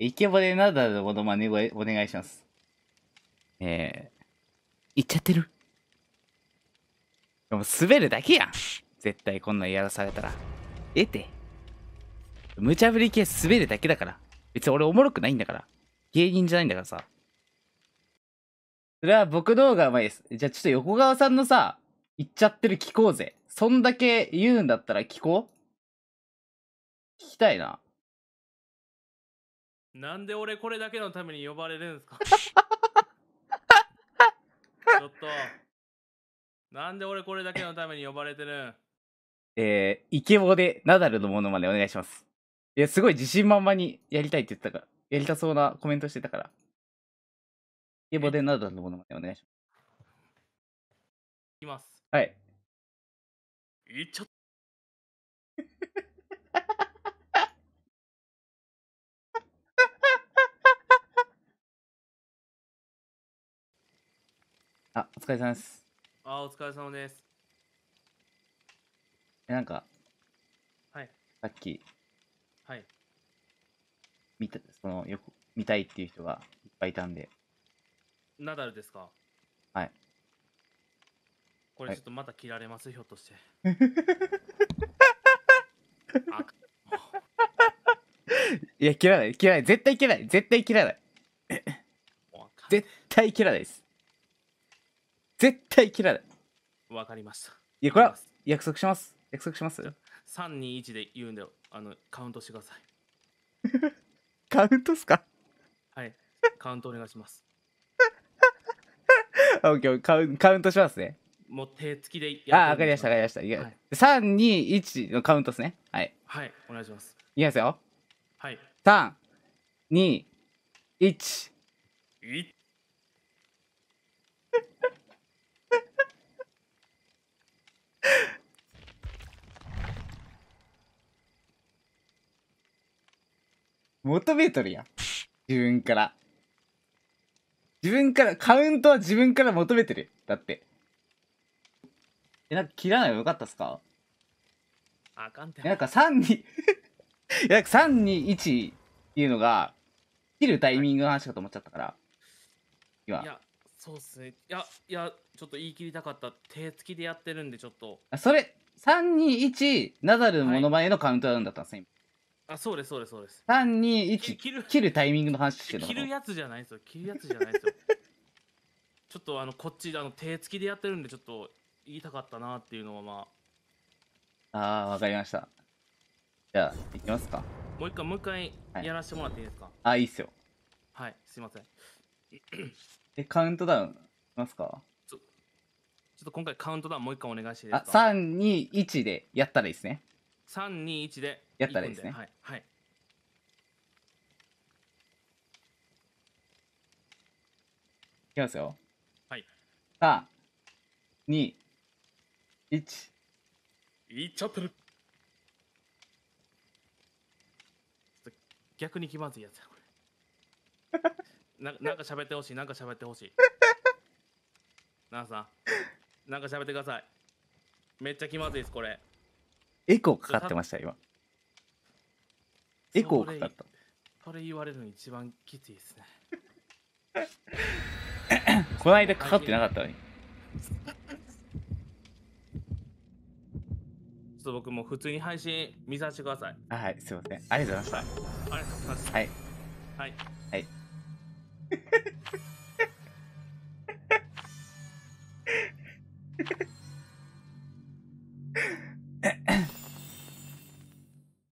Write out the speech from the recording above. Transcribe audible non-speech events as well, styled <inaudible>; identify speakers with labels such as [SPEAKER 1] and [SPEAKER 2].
[SPEAKER 1] イケボでなんだのうものまねをお願いします。えー、言っちゃってるでも滑るだけやん。絶対こんなんやらされたら。えて。無茶ぶり系滑るだけだから。別に俺おもろくないんだから。芸人じゃないんだからさ。それは僕の方がうまいです。じゃあちょっと横川さんのさ、言っちゃってる聞こうぜ。そんだけ言うんだったら聞こう聞きたいな。
[SPEAKER 2] なんで俺これだけのために呼ばれるんですか <laughs> ちょっと。なんで俺これだけのために呼ばれてるん
[SPEAKER 1] えー、イケボでナダルのものまでお願いします。いや、すごい自信満々にやりたいって言ってたから、やりたそうなコメントしてたから。イケボでナダルのものまでお願いします。いきます。はい。いっちゃった。あ、お疲れ様です。
[SPEAKER 2] あ、お疲れ様です。え、なんか、はい。さっき、はい。
[SPEAKER 1] 見た、その、よく、見たいっていう人がいっぱいいたんで。
[SPEAKER 2] ナダルですかはい。これちょっとまた切られます、はい、ひょっとして。
[SPEAKER 1] いや、切らない、切らない、絶対切らない、絶対切らない。絶対切らないです。絶対切らない。
[SPEAKER 2] わかりました。
[SPEAKER 1] いや、これは約束します。約束します。
[SPEAKER 2] 三二一で言うんだよ。あの、カウントしてください。
[SPEAKER 1] カウントっすか
[SPEAKER 2] はい。カウントお願いします。
[SPEAKER 1] オッケーカウン、カウントしますね。
[SPEAKER 2] もう手つきであ、わかりました、わかりまし
[SPEAKER 1] た。三二一のカウントですね。はい。
[SPEAKER 2] はい、お願いします。いきますよ。はい。
[SPEAKER 1] 3、2、1。いっ求めとるやん。自分から。自分から、カウントは自分から求めてる。だって。え、なんか切らないがよかったっすかあかんて。なんか3に <laughs> なんか3、2、1っていうのが、切るタイミングの話かと思っちゃったから。今。い
[SPEAKER 2] や、そうっすね。いや、いや、ちょっと言い切りたかった。手つきでやってるんで、ちょっと。
[SPEAKER 1] あ、それ、3、2、1、ナダルのモノマネのカウントダウンだったんですね、はい
[SPEAKER 2] あ、そうです、そうです、そうです。
[SPEAKER 1] 単に1切る切るタイミングの話してるの切る
[SPEAKER 2] やつじゃないですよ。切るやつじゃないですよ。<laughs> ちょっとあの、こっち、あの、手つきでやってるんで、ちょっと言いたかったなっていうのはま
[SPEAKER 1] あ。ああ、わかりました。じゃあ、いきますか。
[SPEAKER 2] もう一回、もう一回やらせてもらっていいですか。はい、あ、いいっすよ。はい、すいません。
[SPEAKER 1] え、カウントダウンしますか
[SPEAKER 2] ちょっと今回カウントダウンもう一回お願いしていいですか
[SPEAKER 1] 3、2、1でやったらいいですね。
[SPEAKER 2] 3、2、1で。やったらいいですね。はい。はい。いきますよ。はい。3、2、1。いっちゃってる。逆に気まずいやつや、これ。な <laughs> なんか喋ってほしい、なんか喋ってほしい。なあさん、なんか喋ってください。めっちゃ気まずいです、これ。
[SPEAKER 1] エコーかかってました今エコーかかっ
[SPEAKER 2] たそれ言われるの一番きついですね
[SPEAKER 1] <laughs> この間かかってなかったのにち
[SPEAKER 2] ょっと僕も普通に配信見させてください
[SPEAKER 1] はいすいませんありがとうございましたありがとうございますはいはい、はい h <laughs>